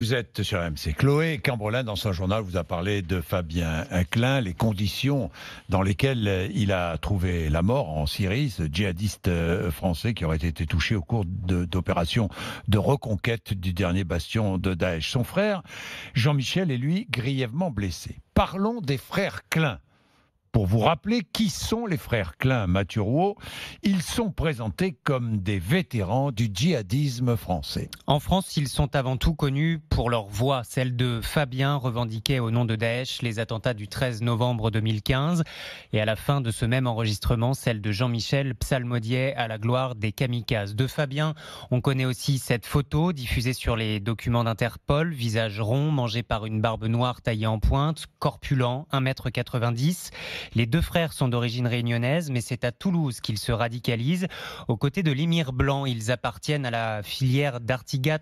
Vous êtes sur MC Chloé. Cambrelin, dans son journal, vous a parlé de Fabien Klein, les conditions dans lesquelles euh, il a trouvé la mort en Syrie, ce djihadiste euh, français qui aurait été touché au cours d'opérations de, reconquête du dernier bastion de Daech. Son frère, Jean-Michel, est lui grièvement blessé. Parlons des frères Klein pour vous rappeler qui sont les frères Klein Rouault, ils sont présentés comme des vétérans du djihadisme français. En France, ils sont avant tout connus pour leur voix, celle de Fabien revendiquait au nom de Daesh les attentats du 13 novembre 2015 et à la fin de ce même enregistrement, celle de Jean-Michel Psalmodier à la gloire des kamikazes. De Fabien, on connaît aussi cette photo diffusée sur les documents d'Interpol, visage rond, mangé par une barbe noire taillée en pointe, corpulent, 1m90. Les deux frères sont d'origine réunionnaise, mais c'est à Toulouse qu'ils se radicalisent. Aux côtés de l'émir blanc, ils appartiennent à la filière d'Artigat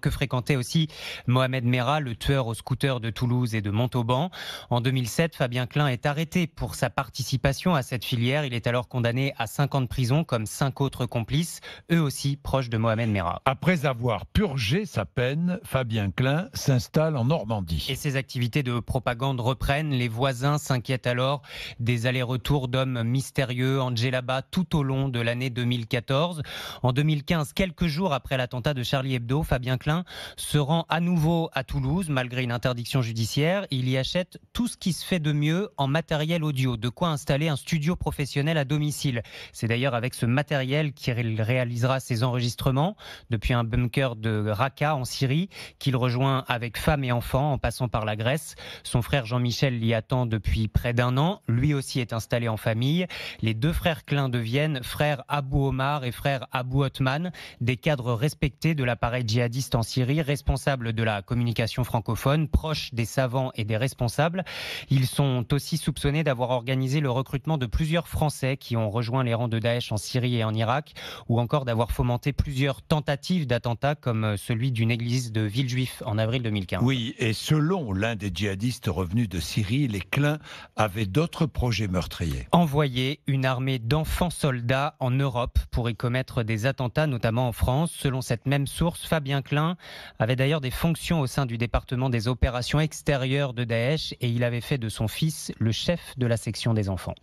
que fréquentait aussi Mohamed Merah, le tueur au scooter de Toulouse et de Montauban. En 2007, Fabien Klein est arrêté pour sa participation à cette filière. Il est alors condamné à 5 ans de prison comme cinq autres complices, eux aussi proches de Mohamed Merah. Après avoir purgé sa peine, Fabien Klein s'installe en Normandie. Et ses activités de propagande reprennent. Les voisins s'inquiètent alors des allers-retours d'hommes mystérieux, en Ba, tout au long de l'année 2014. En 2015, quelques jours après l'attentat de Charlie Hebdo, Fabien Klein se rend à nouveau à Toulouse, malgré une interdiction judiciaire. Il y achète tout ce qui se fait de mieux en matériel audio, de quoi installer un studio professionnel à domicile. C'est d'ailleurs avec ce matériel qu'il réalisera ses enregistrements depuis un bunker de Raqqa en Syrie, qu'il rejoint avec femme et enfants en passant par la Grèce. Son frère Jean-Michel l'y attend depuis près d'un an. Lui aussi est installé en famille. Les deux frères Klein deviennent frère Abu Omar et frère Abu Othman, des cadres respectés de l'appareil djihadiste en Syrie, responsables de la communication francophone, proches des savants et des responsables. Ils sont aussi soupçonnés d'avoir organisé le recrutement de plusieurs Français qui ont rejoint les rangs de Daesh en Syrie et en Irak, ou encore d'avoir fomenté plusieurs tentatives d'attentats comme celui d'une église de Villejuif en avril 2015. Oui, et selon l'un des djihadistes revenus de Syrie, les Klein avaient projet meurtrier Envoyer une armée d'enfants soldats en Europe pour y commettre des attentats, notamment en France. Selon cette même source, Fabien Klein avait d'ailleurs des fonctions au sein du département des opérations extérieures de Daesh et il avait fait de son fils le chef de la section des enfants.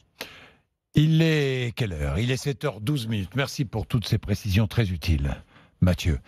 Il est quelle heure Il est 7h12 minutes. Merci pour toutes ces précisions très utiles, Mathieu.